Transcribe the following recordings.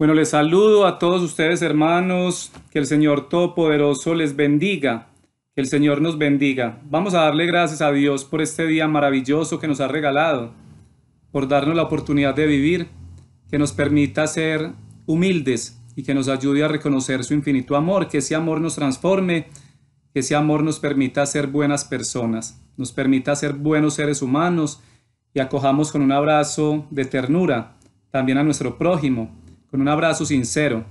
Bueno, les saludo a todos ustedes, hermanos. Que el Señor Todopoderoso les bendiga. Que el Señor nos bendiga. Vamos a darle gracias a Dios por este día maravilloso que nos ha regalado, por darnos la oportunidad de vivir, que nos permita ser humildes y que nos ayude a reconocer su infinito amor, que ese amor nos transforme, que ese amor nos permita ser buenas personas, nos permita ser buenos seres humanos y acojamos con un abrazo de ternura también a nuestro prójimo con un abrazo sincero.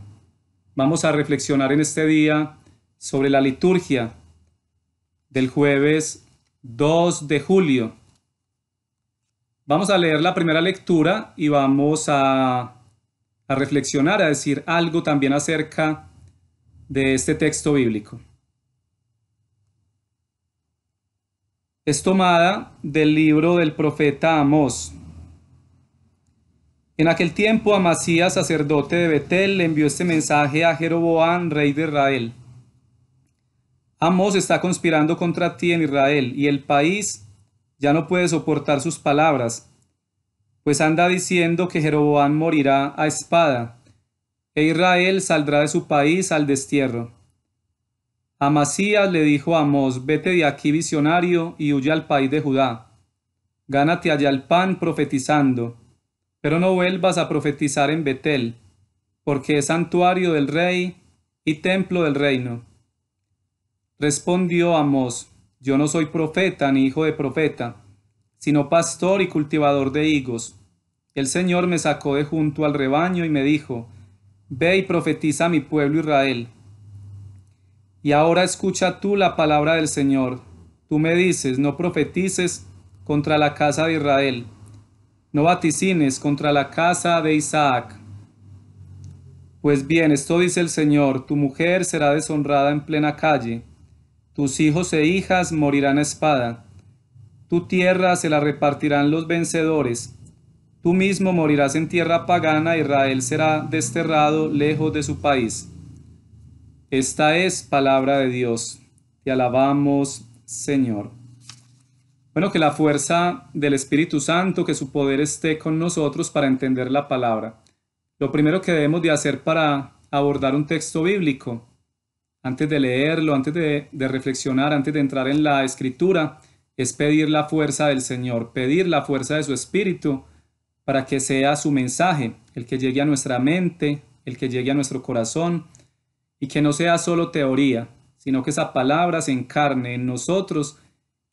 Vamos a reflexionar en este día sobre la liturgia del jueves 2 de julio. Vamos a leer la primera lectura y vamos a, reflexionar, a decir algo también acerca de este texto bíblico. Es tomada del libro del profeta Amós. En aquel tiempo Amasías, sacerdote de Betel, le envió este mensaje a Jeroboam, rey de Israel. Amos está conspirando contra ti en Israel, y el país ya no puede soportar sus palabras, pues anda diciendo que Jeroboam morirá a espada, e Israel saldrá de su país al destierro. Amasías le dijo a Amos, vete de aquí visionario y huye al país de Judá. Gánate allá el pan profetizando pero no vuelvas a profetizar en Betel, porque es santuario del rey y templo del reino. Respondió Amós, yo no soy profeta ni hijo de profeta, sino pastor y cultivador de higos. El Señor me sacó de junto al rebaño y me dijo, Ve y profetiza a mi pueblo Israel. Y ahora escucha tú la palabra del Señor. Tú me dices, no profetices contra la casa de Israel no vaticines contra la casa de Isaac. Pues bien, esto dice el Señor, tu mujer será deshonrada en plena calle, tus hijos e hijas morirán a espada, tu tierra se la repartirán los vencedores, tú mismo morirás en tierra pagana, Israel será desterrado lejos de su país. Esta es palabra de Dios, te alabamos, Señor. Bueno, que la fuerza del Espíritu Santo, que su poder esté con nosotros para entender la palabra. Lo primero que debemos de hacer para abordar un texto bíblico, antes de leerlo, antes de, de reflexionar, antes de entrar en la escritura, es pedir la fuerza del Señor, pedir la fuerza de su Espíritu para que sea su mensaje, el que llegue a nuestra mente, el que llegue a nuestro corazón, y que no sea solo teoría, sino que esa palabra se encarne en nosotros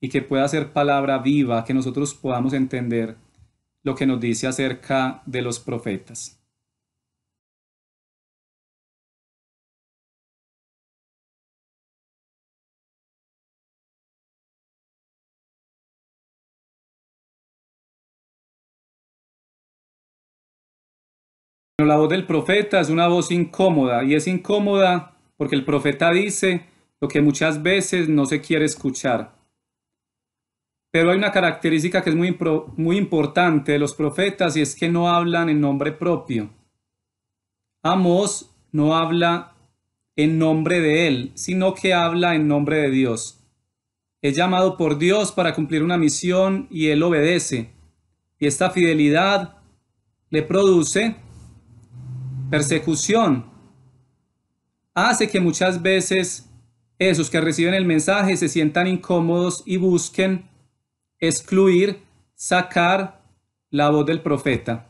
y que pueda ser palabra viva, que nosotros podamos entender lo que nos dice acerca de los profetas. Bueno, la voz del profeta es una voz incómoda y es incómoda porque el profeta dice lo que muchas veces no se quiere escuchar. Pero hay una característica que es muy, muy importante de los profetas y es que no hablan en nombre propio. Amos no habla en nombre de él, sino que habla en nombre de Dios. Es llamado por Dios para cumplir una misión y él obedece. Y esta fidelidad le produce persecución. Hace que muchas veces esos que reciben el mensaje se sientan incómodos y busquen excluir, sacar la voz del profeta.